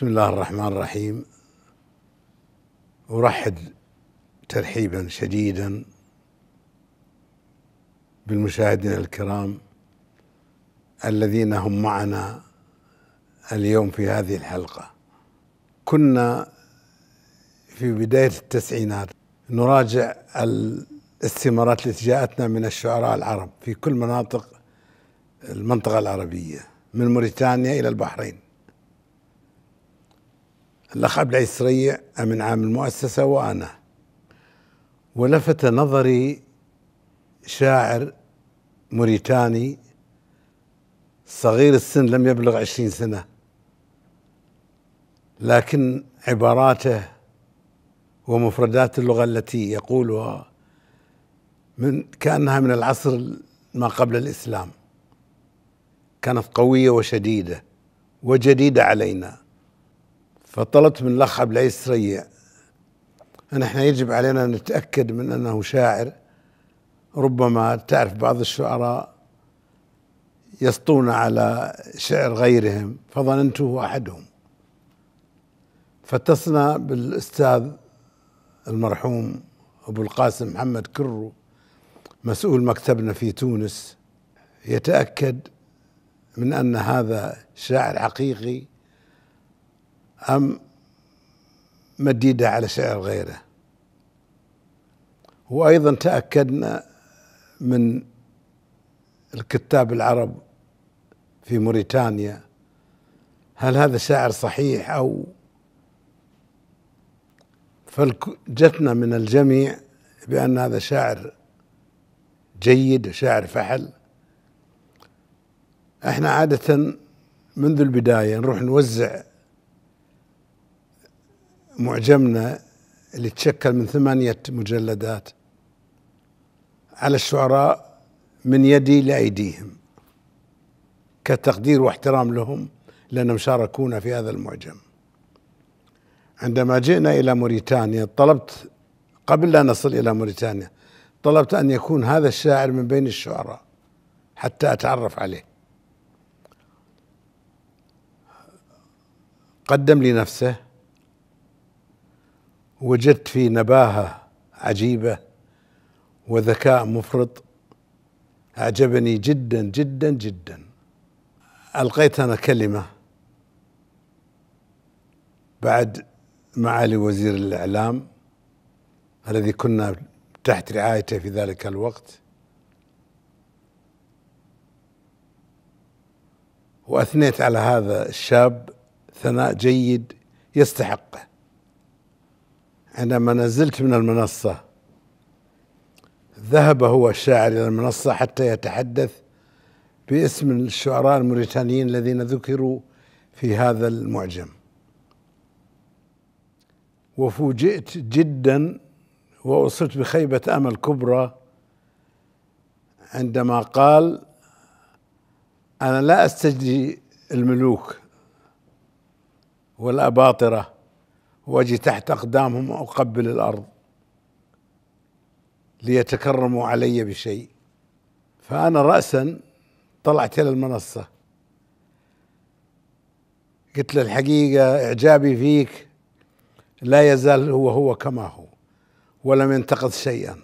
بسم الله الرحمن الرحيم ارحب ترحيبا شديدا بالمشاهدين الكرام الذين هم معنا اليوم في هذه الحلقه كنا في بدايه التسعينات نراجع الاستمارات التي جاءتنا من الشعراء العرب في كل مناطق المنطقه العربيه من موريتانيا الى البحرين الأخ عبد العزيز سريع أمن عام المؤسسة وأنا ولفت نظري شاعر موريتاني صغير السن لم يبلغ عشرين سنة لكن عباراته ومفردات اللغة التي يقولها من كأنها من العصر ما قبل الإسلام كانت قوية وشديدة وجديدة علينا فطلبت من الاخ عبد العزيز سريع ان احنا يجب علينا ان نتاكد من انه شاعر ربما تعرف بعض الشعراء يسطون على شعر غيرهم فظننته احدهم فاتصلنا بالاستاذ المرحوم ابو القاسم محمد كرو مسؤول مكتبنا في تونس يتاكد من ان هذا شاعر حقيقي أم مديدة على سعر غيره وأيضا تأكدنا من الكتاب العرب في موريتانيا هل هذا سعر صحيح أو فجتنا من الجميع بأن هذا شاعر جيد وشاعر فحل احنا عادة منذ البداية نروح نوزع معجمنا اللي تشكل من ثمانية مجلدات على الشعراء من يدي لأيديهم كتقدير واحترام لهم لأنهم شاركونا في هذا المعجم عندما جئنا إلى موريتانيا طلبت قبل لا نصل إلى موريتانيا طلبت أن يكون هذا الشاعر من بين الشعراء حتى أتعرف عليه قدم لي نفسه وجدت فيه نباهة عجيبة وذكاء مفرط أعجبني جدا جدا جدا ألقيت أنا كلمة بعد معالي وزير الإعلام الذي كنا تحت رعايته في ذلك الوقت واثنيت على هذا الشاب ثناء جيد يستحقه عندما نزلت من المنصة ذهب هو الشاعر إلى المنصة حتى يتحدث باسم الشعراء الموريتانيين الذين ذكروا في هذا المعجم وفوجئت جدا وأصبت بخيبة أمل كبرى عندما قال أنا لا أستجدي الملوك والأباطرة واجي تحت اقدامهم واقبل الارض ليتكرموا علي بشيء فانا راسا طلعت الى المنصه قلت له الحقيقه اعجابي فيك لا يزال هو هو كما هو ولم ينتقد شيئا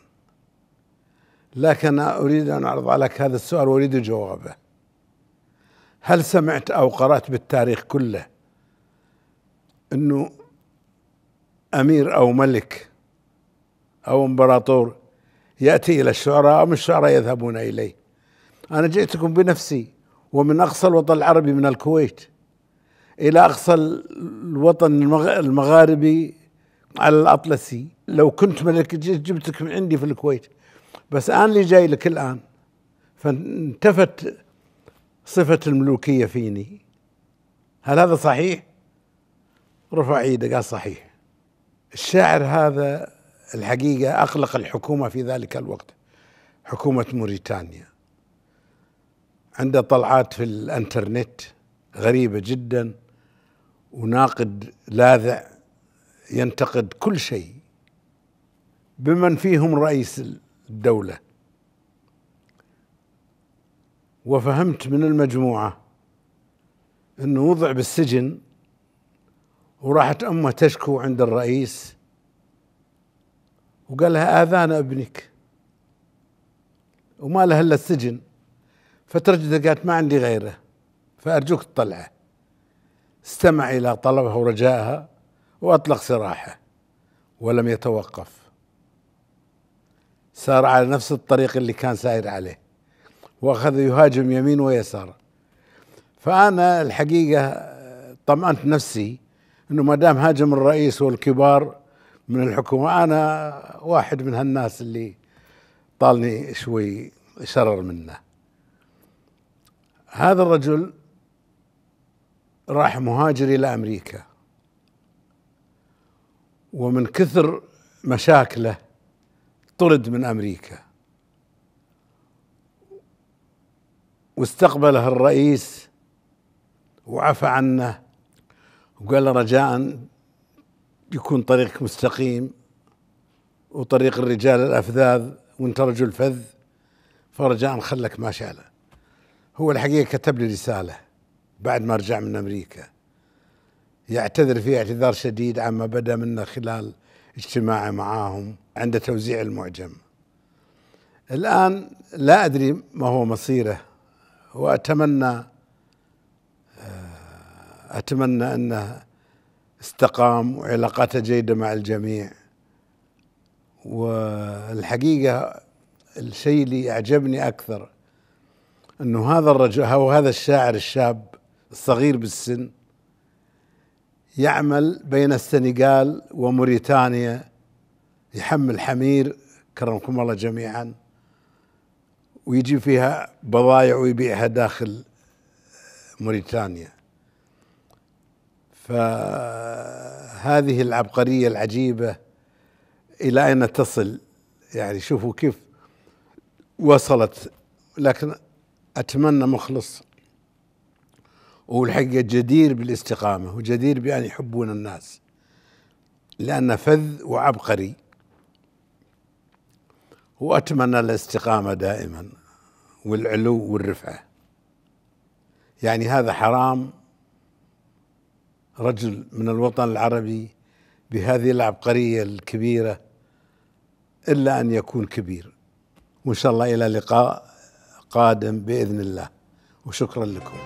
لكن اريد ان اعرض عليك هذا السؤال واريد جوابه هل سمعت او قرات بالتاريخ كله انه أمير أو ملك أو إمبراطور يأتي إلى الشعراء أم الشعراء يذهبون إليه أنا جئتكم بنفسي ومن أقصى الوطن العربي من الكويت إلى أقصى الوطن المغاربي على الأطلسي لو كنت ملك جبتك من عندي في الكويت بس أنا اللي جاي لك الآن فانتفت صفة الملوكية فيني هل هذا صحيح؟ رفع ايده قال صحيح الشاعر هذا الحقيقة أقلق الحكومة في ذلك الوقت حكومة موريتانيا عنده طلعات في الانترنت غريبة جدا وناقد لاذع ينتقد كل شيء بمن فيهم رئيس الدولة وفهمت من المجموعة أنه وضع بالسجن وراحت امه تشكو عند الرئيس وقال لها اذان ابنك وما لها الا السجن فترجت قالت ما عندي غيره فارجوك تطلعه استمع الى طلبها ورجائها واطلق سراحه ولم يتوقف سار على نفس الطريق اللي كان سائر عليه واخذ يهاجم يمين ويسار فانا الحقيقه طمأنت نفسي انه ما دام هاجم الرئيس والكبار من الحكومه انا واحد من هالناس اللي طالني شوي شرر منه هذا الرجل راح مهاجر الى امريكا ومن كثر مشاكله طرد من امريكا واستقبله الرئيس وعفى عنه وقال له رجاء يكون طريقك مستقيم وطريق الرجال الافذاذ وانت رجل فذ فرجاء خلك ما له هو الحقيقه كتب لي رساله بعد ما رجع من امريكا يعتذر فيه اعتذار شديد عما بدا منه خلال اجتماعه معاهم عند توزيع المعجم الان لا ادري ما هو مصيره واتمنى أتمنى أنه استقام وعلاقاته جيدة مع الجميع والحقيقة الشيء اللي أعجبني أكثر أنه هذا الرجل أو هذا الشاعر الشاب الصغير بالسن يعمل بين السنغال وموريتانيا يحمل حمير كرمكم الله جميعا ويجي فيها بضايع ويبيعها داخل موريتانيا فهذه العبقرية العجيبة إلى أين تصل يعني شوفوا كيف وصلت لكن أتمنى مخلص والحقيقة جدير بالاستقامة وجدير بأن يحبون الناس لأنه فذ وعبقري وأتمنى الاستقامة دائما والعلو والرفعة يعني هذا حرام رجل من الوطن العربي بهذه العبقرية الكبيرة إلا أن يكون كبير وإن شاء الله إلى لقاء قادم بإذن الله وشكرا لكم